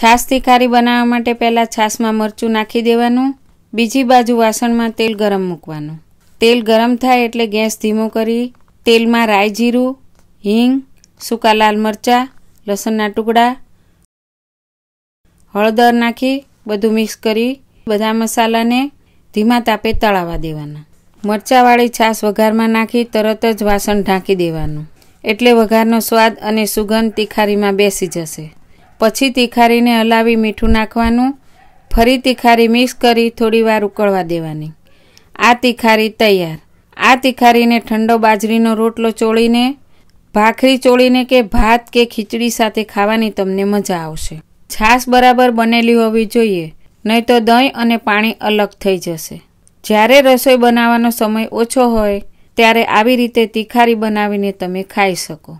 છાશથી ખારી બનાવવા માટે પહેલાં છાશમાં મરચું નાખી દેવાનું બીજી બાજુ વાસણમાં તેલ ગરમ મૂકવાનું તેલ ગરમ થાય એટલે ગેસ ધીમો કરી તેલમાં રાઈ જીરું હિંગ સૂકા લાલ મરચાં લસણના ટુકડા હળદર નાખી બધું મિક્સ કરી બધા મસાલાને ધીમા તાપે તળાવવા દેવાના મરચાંવાળી છાશ વઘારમાં નાખી તરત જ વાસણ ઢાંકી દેવાનું એટલે વઘારનો સ્વાદ અને સુગંધ તિખારીમાં બેસી જશે પછી તિખારીને હલાવી મીઠું નાખવાનું ફરી તિખારી મિક્સ કરી થોડીવાર ઉકળવા દેવાની આ તિખારી તૈયાર આ તિખારીને ઠંડો બાજરીનો રોટલો ચોળીને ભાખરી ચોળીને કે ભાત કે ખીચડી સાથે ખાવાની તમને મજા આવશે છાશ બરાબર બનેલી હોવી જોઈએ નહીં તો દહીં અને પાણી અલગ થઈ જશે જ્યારે રસોઈ બનાવવાનો સમય ઓછો હોય ત્યારે આવી રીતે તિખારી બનાવીને તમે ખાઈ શકો